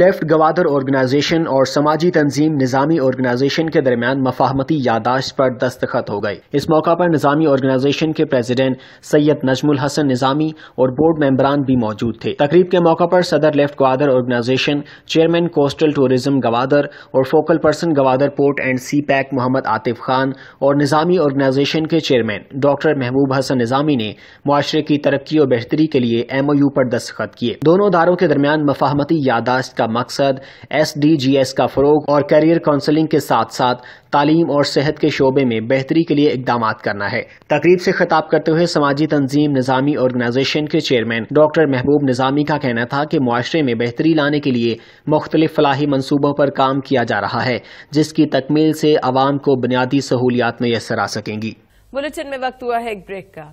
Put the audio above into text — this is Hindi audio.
लेफ्ट गवादर ऑर्गेनाइजेशन और समाजी तंजीम निज़ामी ऑर्गेनाइजेशन के दरमियान मफाहमती यादाश्त पर दस्तखत हो गए इस मौका पर निज़ामी ऑर्गेनाइजेशन के प्रेसिडेंट सैयद नजमुल हसन निज़ामी और बोर्ड मेंबरान भी मौजूद थे तकरीब के मौका पर सदर left Gwadar organization chairman coastal tourism Gwadar और focal person Gwadar port and CPEC Mohammad Atif Khan और निज़ामी ऑर्गेनाइजेशन के चेयरमैन डॉक्टर महबूब हसन निज़ामी ने माशरे की तरक्की और बेहतरी के लिए एम ओ यू पर दस्तखत किए दोनों दारों के दरमियान मफाहमती यादाश्त का मकसद एस डी जी एस का फ़रोग और करियर काउंसलिंग के साथ साथ तालीम और सेहत के शोबे में बेहतरी के लिए इकदाम करना है तकरीब से खिताब करते हुए समाजी तंजीम निज़ामी ऑर्गेनाइजेशन के चेयरमैन डॉक्टर महबूब निज़ामी का कहना था कि माशरे में बेहतरी लाने के लिए मुख्तलिफ फलाही मनसूबों पर काम किया जा रहा है जिसकी तकमील से आवाम को बुनियादी सहूलियात मैसर आ सकेंगी बुलेटिन में वक्त हुआ है एक ब्रेक का